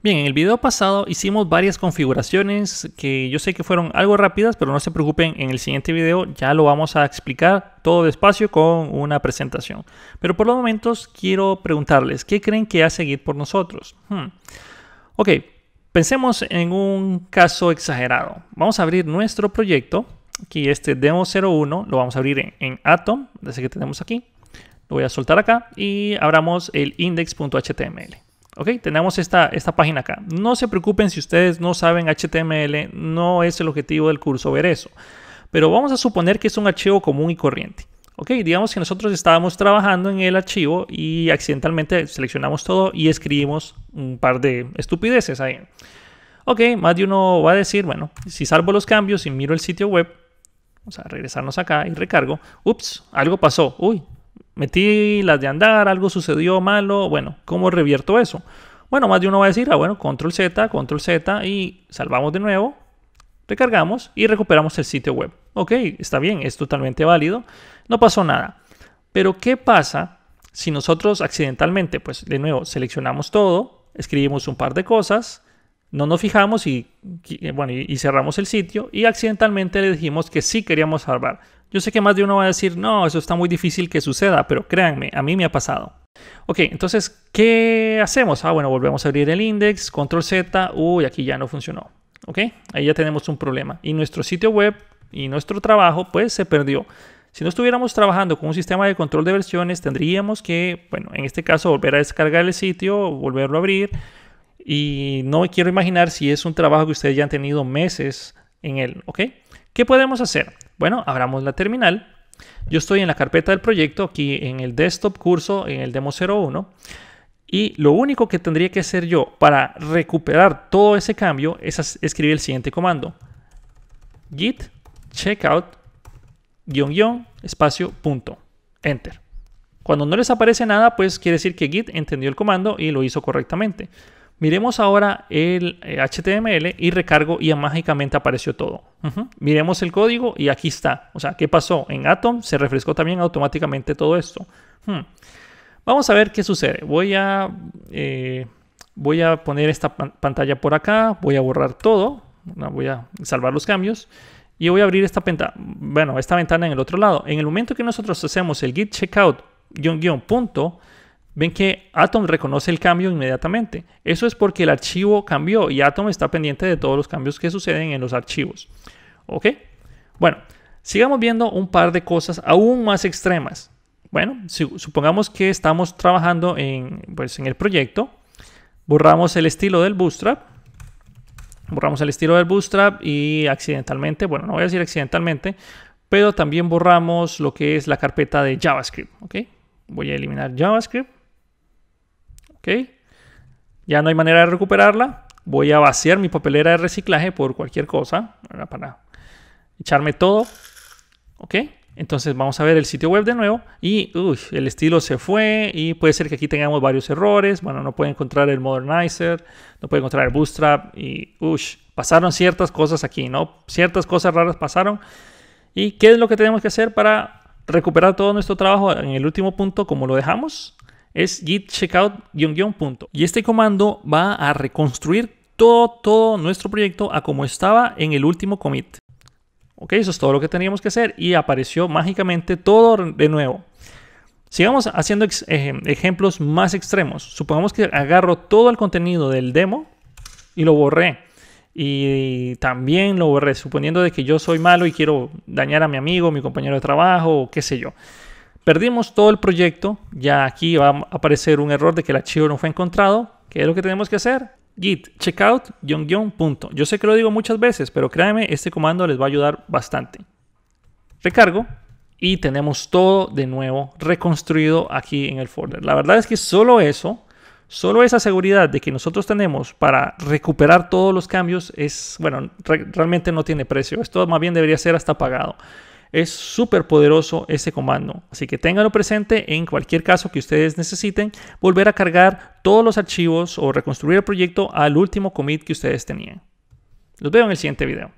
Bien, en el video pasado hicimos varias configuraciones que yo sé que fueron algo rápidas, pero no se preocupen, en el siguiente video ya lo vamos a explicar todo despacio con una presentación. Pero por los momentos quiero preguntarles, ¿qué creen que hace Git por nosotros? Hmm. Ok, pensemos en un caso exagerado. Vamos a abrir nuestro proyecto, aquí este demo01, lo vamos a abrir en, en Atom, desde que tenemos aquí. Lo voy a soltar acá y abramos el index.html. Ok, tenemos esta, esta página acá. No se preocupen si ustedes no saben HTML, no es el objetivo del curso ver eso. Pero vamos a suponer que es un archivo común y corriente. Ok, digamos que nosotros estábamos trabajando en el archivo y accidentalmente seleccionamos todo y escribimos un par de estupideces ahí. Ok, más de uno va a decir, bueno, si salvo los cambios y miro el sitio web, vamos a regresarnos acá y recargo, ups, algo pasó, uy, Metí las de andar, algo sucedió malo, bueno, ¿cómo revierto eso? Bueno, más de uno va a decir, ah, bueno, control Z, control Z y salvamos de nuevo, recargamos y recuperamos el sitio web. Ok, está bien, es totalmente válido, no pasó nada. Pero ¿qué pasa si nosotros accidentalmente, pues de nuevo, seleccionamos todo, escribimos un par de cosas, no nos fijamos y, y cerramos el sitio y accidentalmente le dijimos que sí queríamos salvar? Yo sé que más de uno va a decir, no, eso está muy difícil que suceda, pero créanme, a mí me ha pasado. Ok, entonces, ¿qué hacemos? Ah, bueno, volvemos a abrir el index, control Z, uy, aquí ya no funcionó. Ok, ahí ya tenemos un problema. Y nuestro sitio web y nuestro trabajo, pues, se perdió. Si no estuviéramos trabajando con un sistema de control de versiones, tendríamos que, bueno, en este caso, volver a descargar el sitio, volverlo a abrir. Y no quiero imaginar si es un trabajo que ustedes ya han tenido meses en él, ¿ok? ¿Qué podemos hacer? Bueno, abramos la terminal. Yo estoy en la carpeta del proyecto, aquí en el desktop curso, en el demo 01. Y lo único que tendría que hacer yo para recuperar todo ese cambio es escribir el siguiente comando. git checkout guión espacio punto. Enter. Cuando no les aparece nada, pues quiere decir que git entendió el comando y lo hizo correctamente. Miremos ahora el HTML eh, y recargo y mágicamente apareció todo. Miremos el código y aquí está. O sea, ¿qué pasó? En Atom se refrescó también automáticamente todo esto. Hmm. Vamos a ver qué sucede. Voy a, eh, voy a poner esta pantalla por acá. Voy a borrar todo. Voy a salvar los cambios. Y voy a abrir esta, ventana, bueno, esta ventana en el otro lado. En el momento que nosotros hacemos el git checkout punto, ven que Atom reconoce el cambio inmediatamente. Eso es porque el archivo cambió y Atom está pendiente de todos los cambios que suceden en los archivos. ¿Ok? Bueno, sigamos viendo un par de cosas aún más extremas. Bueno, supongamos que estamos trabajando en, pues, en el proyecto, borramos el estilo del bootstrap, borramos el estilo del bootstrap y accidentalmente, bueno, no voy a decir accidentalmente, pero también borramos lo que es la carpeta de JavaScript, ¿ok? Voy a eliminar JavaScript ¿ok? Ya no hay manera de recuperarla. Voy a vaciar mi papelera de reciclaje por cualquier cosa, para echarme todo, ¿ok? Entonces vamos a ver el sitio web de nuevo y el estilo se fue y puede ser que aquí tengamos varios errores. Bueno, no puede encontrar el Modernizer, no puede encontrar el Bootstrap y pasaron ciertas cosas aquí, ¿no? Ciertas cosas raras pasaron. ¿Y qué es lo que tenemos que hacer para recuperar todo nuestro trabajo en el último punto como lo dejamos? es git checkout Y este comando va a reconstruir todo, todo nuestro proyecto a como estaba en el último commit. Ok, eso es todo lo que teníamos que hacer y apareció mágicamente todo de nuevo. Sigamos haciendo ejemplos más extremos. Supongamos que agarro todo el contenido del demo y lo borré. Y también lo borré, suponiendo de que yo soy malo y quiero dañar a mi amigo, mi compañero de trabajo, o qué sé yo. Perdimos todo el proyecto, ya aquí va a aparecer un error de que el archivo no fue encontrado. ¿Qué es lo que tenemos que hacer? git checkout guión punto. Yo sé que lo digo muchas veces, pero créanme, este comando les va a ayudar bastante. Recargo y tenemos todo de nuevo reconstruido aquí en el folder. La verdad es que solo eso, solo esa seguridad de que nosotros tenemos para recuperar todos los cambios es, bueno, realmente no tiene precio. Esto más bien debería ser hasta pagado. Es súper poderoso ese comando, así que ténganlo presente en cualquier caso que ustedes necesiten volver a cargar todos los archivos o reconstruir el proyecto al último commit que ustedes tenían. Los veo en el siguiente video.